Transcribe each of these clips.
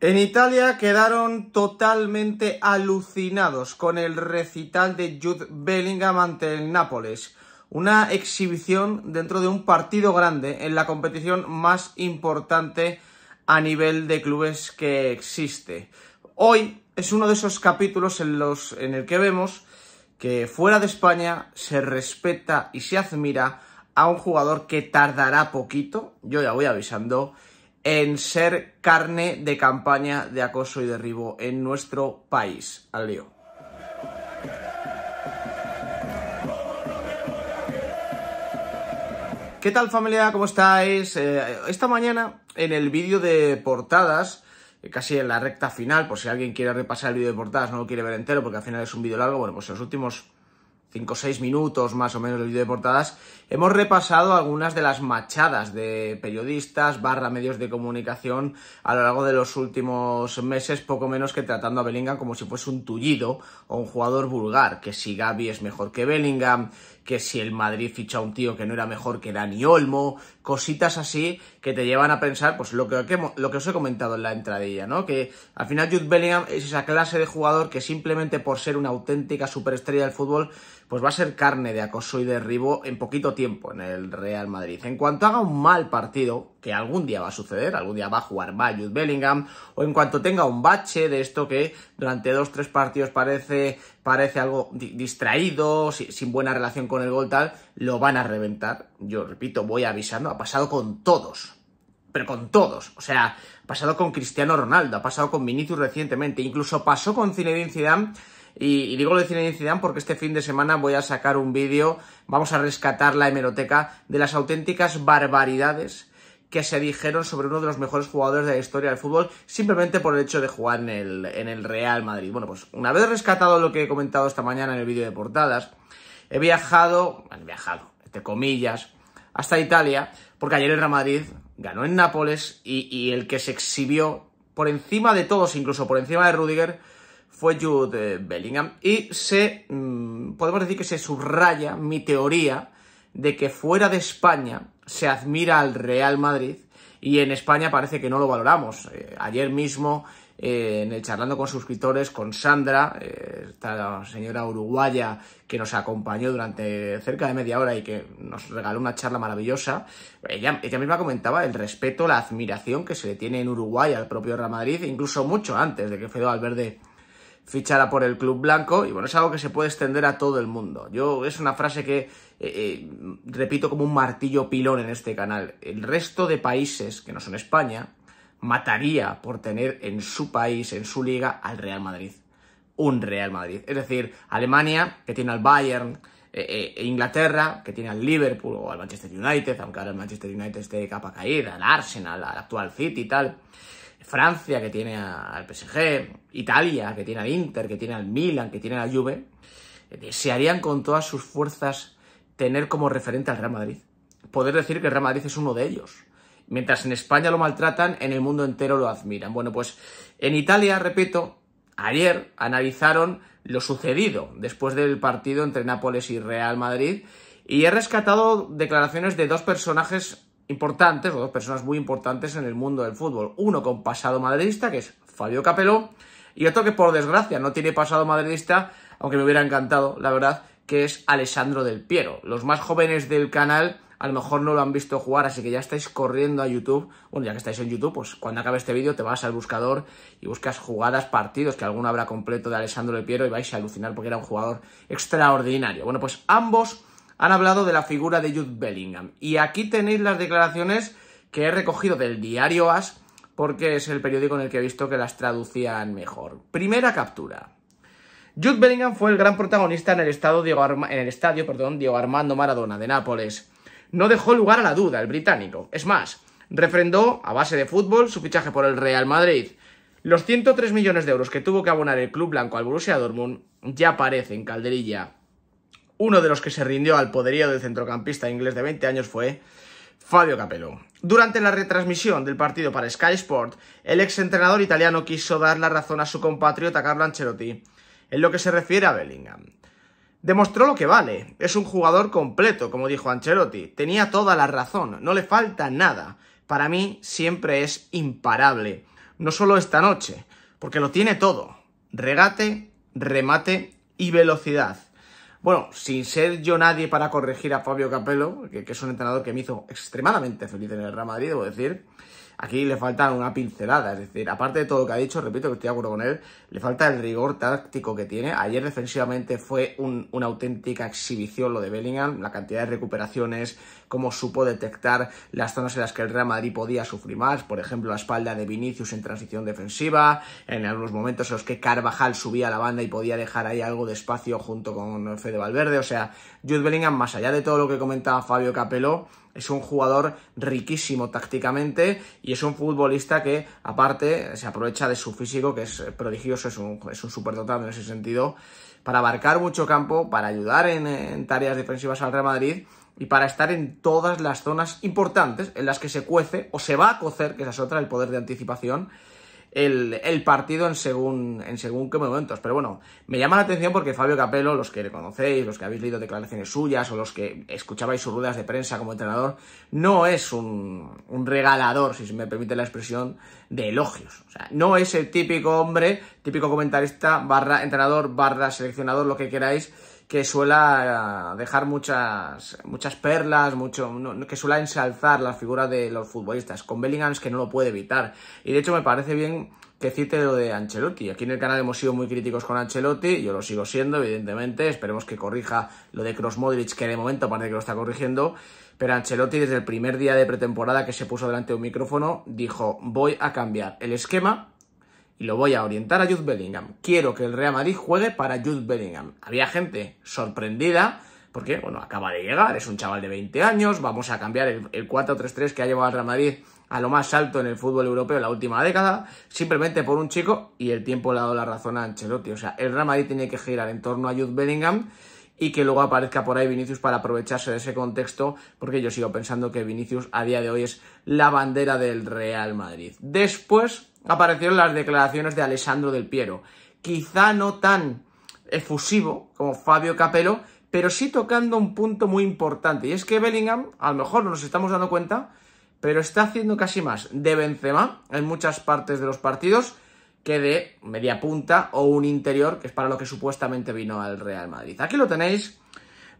En Italia quedaron totalmente alucinados con el recital de Jude Bellingham ante el Nápoles. Una exhibición dentro de un partido grande en la competición más importante a nivel de clubes que existe. Hoy es uno de esos capítulos en, los, en el que vemos que fuera de España se respeta y se admira a un jugador que tardará poquito, yo ya voy avisando, en ser carne de campaña de acoso y derribo en nuestro país. Al lío. ¿Qué tal familia? ¿Cómo estáis? Eh, esta mañana en el vídeo de portadas, eh, casi en la recta final, por si alguien quiere repasar el vídeo de portadas, no lo quiere ver entero porque al final es un vídeo largo, bueno, pues en los últimos 5 o 6 minutos más o menos del vídeo de portadas, hemos repasado algunas de las machadas de periodistas barra medios de comunicación a lo largo de los últimos meses, poco menos que tratando a Bellingham como si fuese un tullido o un jugador vulgar, que si Gaby es mejor que Bellingham, que si el Madrid ficha a un tío que no era mejor que Dani Olmo, cositas así que te llevan a pensar, pues lo que, lo que os he comentado en la entradilla, ¿no? Que al final Jude Bellingham es esa clase de jugador que simplemente por ser una auténtica superestrella del fútbol, pues va a ser carne de acoso y derribo en poquito tiempo en el Real Madrid. En cuanto haga un mal partido, que algún día va a suceder, algún día va a jugar Bayut Bellingham, o en cuanto tenga un bache de esto que durante dos, tres partidos parece, algo distraído, sin buena relación con el gol tal, lo van a reventar. Yo repito, voy avisando, ha pasado con todos, pero con todos. O sea, ha pasado con Cristiano Ronaldo, ha pasado con Vinicius recientemente, incluso pasó con Zinedine Zidane y, digo lo de Cine Incidán porque este fin de semana voy a sacar un vídeo, vamos a rescatar la hemeroteca de las auténticas barbaridades que se dijeron sobre uno de los mejores jugadores de la historia del fútbol simplemente por el hecho de jugar en el, Real Madrid. Bueno, pues una vez rescatado lo que he comentado esta mañana en el vídeo de portadas, he viajado, he viajado, entre comillas, hasta Italia, porque ayer el Real Madrid ganó en Nápoles y, y el que se exhibió por encima de todos, incluso por encima de Rudiger, fue Jude Bellingham. Y se, mm, podemos decir que se subraya mi teoría de que fuera de España se admira al Real Madrid y en España parece que no lo valoramos. Eh, ayer mismo, eh, en el charlando con suscriptores, con Sandra, eh, esta señora uruguaya que nos acompañó durante cerca de media hora y que nos regaló una charla maravillosa, ella, misma comentaba el respeto, la admiración que se le tiene en Uruguay al propio Real Madrid, incluso mucho antes de que Fedor Alberde Fichada por el club blanco y bueno, es algo que se puede extender a todo el mundo. Yo es una frase que eh, eh, repito como un martillo pilón en este canal. El resto de países que no son España mataría por tener en su país, en su liga, al Real Madrid. Un Real Madrid. Es decir, Alemania, que tiene al Bayern, eh, e Inglaterra, que tiene al Liverpool o al Manchester United, aunque ahora el Manchester United esté de capa caída, al Arsenal, al actual City y tal. Francia, que tiene al PSG, Italia, que tiene al Inter, que tiene al Milan, que tiene a la Juve, desearían eh, con todas sus fuerzas tener como referente al Real Madrid. Poder decir que el Real Madrid es uno de ellos. Mientras en España lo maltratan, en el mundo entero lo admiran. Bueno, pues en Italia, repito, ayer analizaron lo sucedido después del partido entre Nápoles y Real Madrid y he rescatado declaraciones de dos personajes importantes, o dos personas muy importantes en el mundo del fútbol. Uno con pasado madridista, que es Fabio Capeló, y otro que por desgracia no tiene pasado madridista, aunque me hubiera encantado, la verdad, que es Alessandro del Piero. Los más jóvenes del canal a lo mejor no lo han visto jugar, así que ya estáis corriendo a YouTube. Bueno, ya que estáis en YouTube, pues cuando acabe este vídeo te vas al buscador y buscas jugadas, partidos, que alguno habrá completo de Alessandro del Piero y vais a alucinar porque era un jugador extraordinario. Bueno, pues ambos han hablado de la figura de Jude Bellingham. Y aquí tenéis las declaraciones que he recogido del diario As, porque es el periódico en el que he visto que las traducían mejor. Primera captura. Jude Bellingham fue el gran protagonista en el, en el estadio perdón, Diego Armando Maradona de Nápoles. No dejó lugar a la duda el británico. Es más, refrendó, a base de fútbol, su fichaje por el Real Madrid. Los 103 millones de euros que tuvo que abonar el club blanco al Borussia Dortmund ya en calderilla. Uno de los que se rindió al poderío del centrocampista inglés de 20 años fue Fabio Capello. Durante la retransmisión del partido para Sky Sport, el exentrenador italiano quiso dar la razón a su compatriota Carlo Ancelotti en lo que se refiere a Bellingham. Demostró lo que vale, es un jugador completo, como dijo Ancelotti, tenía toda la razón, no le falta nada. Para mí siempre es imparable, no solo esta noche, porque lo tiene todo, regate, remate y velocidad. Bueno, sin ser yo nadie para corregir a Fabio Capello, que, es un entrenador que me hizo extremadamente feliz en el Real Madrid, debo decir, aquí le falta una pincelada. Es decir, aparte de todo lo que ha dicho, repito que estoy de acuerdo con él, le falta el rigor táctico que tiene. Ayer defensivamente fue una auténtica exhibición lo de Bellingham, la cantidad de recuperaciones, cómo supo detectar las zonas en las que el Real Madrid podía sufrir más, por ejemplo, la espalda de Vinicius en transición defensiva, en algunos momentos en los que Carvajal subía a la banda y podía dejar ahí algo de espacio junto con Fede Valverde, o sea, Jude Bellingham, más allá de todo lo que comentaba Fabio Capello, es un jugador riquísimo tácticamente y es un futbolista que, aparte, se aprovecha de su físico, que es prodigioso, es un, es un superdotado en ese sentido, para abarcar mucho campo, para ayudar en, tareas defensivas al Real Madrid y para estar en todas las zonas importantes en las que se cuece o se va a cocer, que esa es otra, el poder de anticipación el, partido en según, en según qué momentos. Pero bueno, me llama la atención porque Fabio Capello, los que le conocéis, los que habéis leído declaraciones suyas o los que escuchabais sus ruedas de prensa como entrenador, no es un, un regalador, si se me permite la expresión, de elogios. O sea, no es el típico hombre, típico comentarista, barra entrenador, barra seleccionador, lo que queráis, que suela eh, dejar muchas, muchas perlas, mucho, que suela ensalzar la figura de los futbolistas. Con Bellingham es que no lo puede evitar. Y de hecho me parece bien que cite lo de Ancelotti. Aquí en el canal hemos sido muy críticos con Ancelotti, yo lo sigo siendo, evidentemente. Esperemos que corrija lo de Cross Modric, que de momento parece que lo está corrigiendo. Pero Ancelotti, desde el primer día de pretemporada que se puso delante de un micrófono, dijo: Voy a cambiar el esquema y lo voy a orientar a Jude Bellingham. Quiero que el Real Madrid juegue para Jude Bellingham. Había gente sorprendida porque, bueno, acaba de llegar, es un chaval de 20 años, vamos a cambiar el, 4-3-3 que ha llevado al Real Madrid a lo más alto en el fútbol europeo en la última década, simplemente por un chico y el tiempo le ha dado la razón a Ancelotti. O sea, el Real Madrid tiene que girar en torno a Jude Bellingham y que luego aparezca por ahí Vinicius para aprovecharse de ese contexto, porque yo sigo pensando que Vinicius a día de hoy es la bandera del Real Madrid. Después aparecieron las declaraciones de Alessandro del Piero, quizá no tan efusivo como Fabio Capello, pero sí tocando un punto muy importante, y es que Bellingham, a lo mejor nos estamos dando cuenta, pero está haciendo casi más de Benzema en muchas partes de los partidos que de media punta o un interior, que es para lo que supuestamente vino al Real Madrid. Aquí lo tenéis.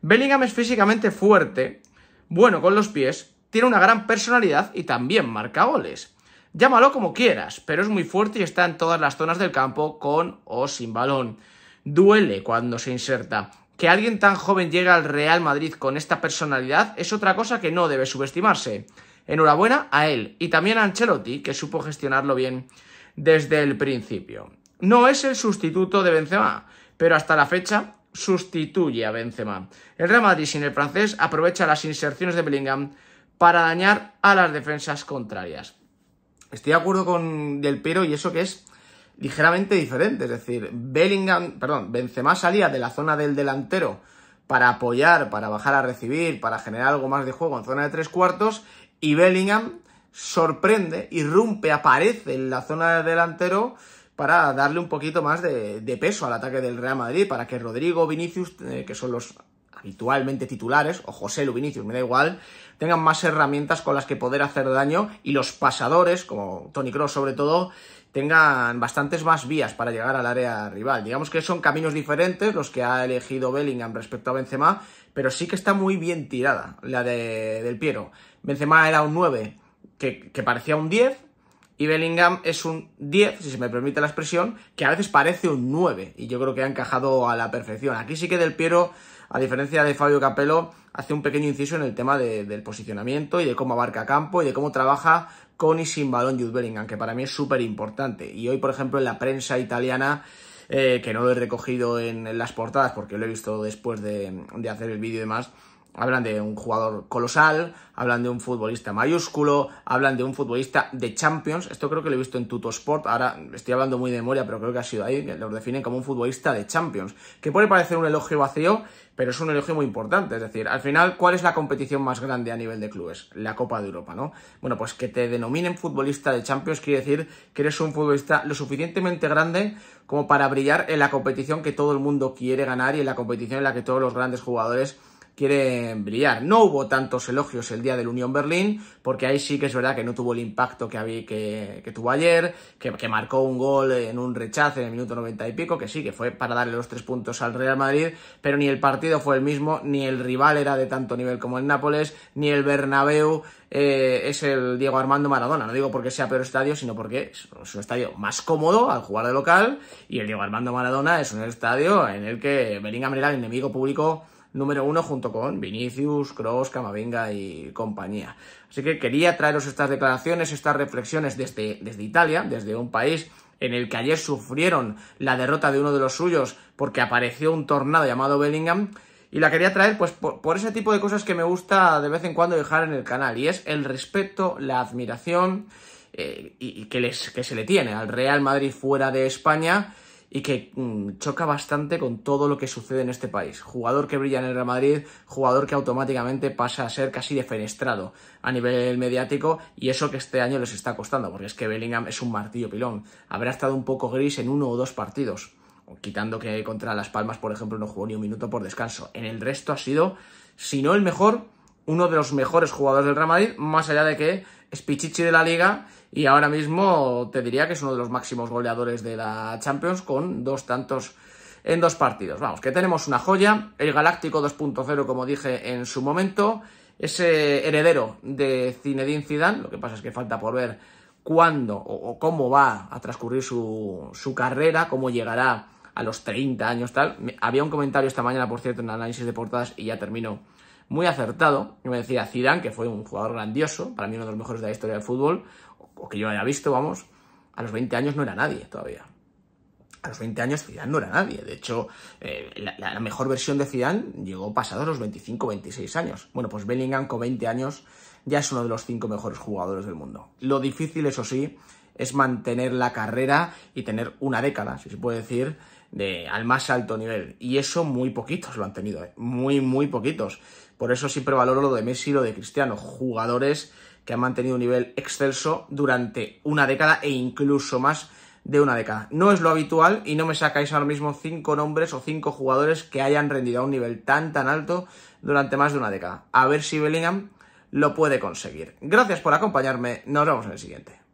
Bellingham es físicamente fuerte, bueno con los pies, tiene una gran personalidad y también marca goles. Llámalo como quieras, pero es muy fuerte y está en todas las zonas del campo con o sin balón. Duele cuando se inserta. Que alguien tan joven llegue al Real Madrid con esta personalidad es otra cosa que no debe subestimarse. Enhorabuena a él y también a Ancelotti, que supo gestionarlo bien desde el principio. No es el sustituto de Benzema, pero hasta la fecha sustituye a Benzema. El Real Madrid sin el francés aprovecha las inserciones de Bellingham para dañar a las defensas contrarias. Estoy de acuerdo con Del Piero y eso que es ligeramente diferente, es decir, Bellingham, perdón, Benzema salía de la zona del delantero para apoyar, para bajar a recibir, para generar algo más de juego en zona de tres cuartos y Bellingham sorprende, irrumpe, aparece en la zona delantero para darle un poquito más de, peso al ataque del Real Madrid, para que Rodrigo, Vinicius, eh, que son los habitualmente titulares, o José Lu Vinicius, me da igual, tengan más herramientas con las que poder hacer daño y los pasadores, como Tony Cross sobre todo, tengan bastantes más vías para llegar al área rival. Digamos que son caminos diferentes los que ha elegido Bellingham respecto a Benzema, pero sí que está muy bien tirada la del Piero. Benzema era un 9, que, parecía un 10 y Bellingham es un 10, si se me permite la expresión, que a veces parece un 9 y yo creo que ha encajado a la perfección. Aquí sí que Del Piero, a diferencia de Fabio Capello, hace un pequeño inciso en el tema del posicionamiento y de cómo abarca campo y de cómo trabaja con y sin balón Jude Bellingham, que para mí es súper importante. Y hoy, por ejemplo, en la prensa italiana... Eh, que no lo he recogido en, las portadas porque lo he visto después de, de hacer el vídeo y demás, Hablan de un jugador colosal, hablan de un futbolista mayúsculo, hablan de un futbolista de Champions. Esto creo que lo he visto en Tutosport. Ahora estoy hablando muy de memoria, pero creo que ha sido ahí. Que lo definen como un futbolista de Champions. Que puede parecer un elogio vacío, pero es un elogio muy importante. Es decir, al final, ¿cuál es la competición más grande a nivel de clubes? La Copa de Europa, ¿no? Bueno, pues que te denominen futbolista de Champions quiere decir que eres un futbolista lo suficientemente grande como para brillar en la competición que todo el mundo quiere ganar y en la competición en la que todos los grandes jugadores quieren brillar. No hubo tantos elogios el día del Unión Berlín, porque ahí sí que es verdad que no tuvo el impacto que, había, que, tuvo ayer, que, marcó un gol en un rechazo en el minuto 90 y pico, que sí, que fue para darle los tres puntos al Real Madrid, pero ni el partido fue el mismo, ni el rival era de tanto nivel como el Nápoles, ni el Bernabéu eh, es el Diego Armando Maradona. No digo porque sea peor estadio, sino porque es un estadio más cómodo al jugar de local, y el Diego Armando Maradona es un estadio en el que Bellingham era el enemigo público número uno junto con Vinicius, Cross, Camavinga y compañía. Así que quería traeros estas declaraciones, estas reflexiones desde, desde Italia, desde un país en el que ayer sufrieron la derrota de uno de los suyos porque apareció un tornado llamado Bellingham. Y la quería traer pues por, ese tipo de cosas que me gusta de vez en cuando dejar en el canal. Y es el respeto, la admiración eh, y, que, les, que se le tiene al Real Madrid fuera de España y que mm, choca bastante con todo lo que sucede en este país. Jugador que brilla en el Real Madrid, jugador que automáticamente pasa a ser casi defenestrado a nivel mediático y eso que este año les está costando, porque es que Bellingham es un martillo pilón. Habrá estado un poco gris en uno o dos partidos, quitando que contra Las Palmas, por ejemplo, no jugó ni un minuto por descanso. En el resto ha sido, si no el mejor, uno de los mejores jugadores del Real Madrid, más allá de que es Pichichi de la liga y ahora mismo te diría que es uno de los máximos goleadores de la Champions con dos tantos en dos partidos. Vamos, que tenemos una joya, el Galáctico 2.0 como dije en su momento, ese heredero de Zinedine Zidane, lo que pasa es que falta por ver cuándo o, cómo va a transcurrir su, carrera, cómo llegará a los 30 años tal. Había un comentario esta mañana, por cierto, en análisis de portadas y ya terminó muy acertado, que me decía Zidane, que fue un jugador grandioso, para mí uno de los mejores de la historia del fútbol, o que yo haya visto, vamos, a los 20 años no era nadie todavía. A los 20 años Zidane no era nadie. De hecho, eh, la, mejor versión de Zidane llegó pasados los 25 26 años. Bueno, pues Bellingham con 20 años ya es uno de los cinco mejores jugadores del mundo. Lo difícil, eso sí, es mantener la carrera y tener una década, si se puede decir, de, al más alto nivel. Y eso muy poquitos lo han tenido, eh. muy, muy poquitos. Por eso siempre valoro lo de Messi y lo de Cristiano, jugadores que ha mantenido un nivel excelso durante una década e incluso más de una década. No es lo habitual y no me sacáis ahora mismo cinco nombres o cinco jugadores que hayan rendido a un nivel tan tan alto durante más de una década. A ver si Bellingham lo puede conseguir. Gracias por acompañarme, nos vemos en el siguiente.